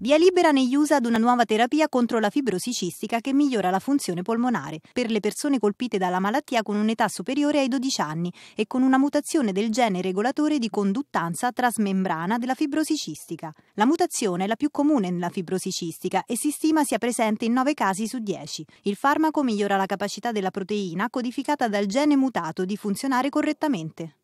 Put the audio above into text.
Via libera negli USA ad una nuova terapia contro la fibrosi cistica che migliora la funzione polmonare per le persone colpite dalla malattia con un'età superiore ai 12 anni e con una mutazione del gene regolatore di conduttanza trasmembrana della fibrosi cistica. La mutazione è la più comune nella fibrosi cistica e si stima sia presente in 9 casi su 10. Il farmaco migliora la capacità della proteina codificata dal gene mutato di funzionare correttamente.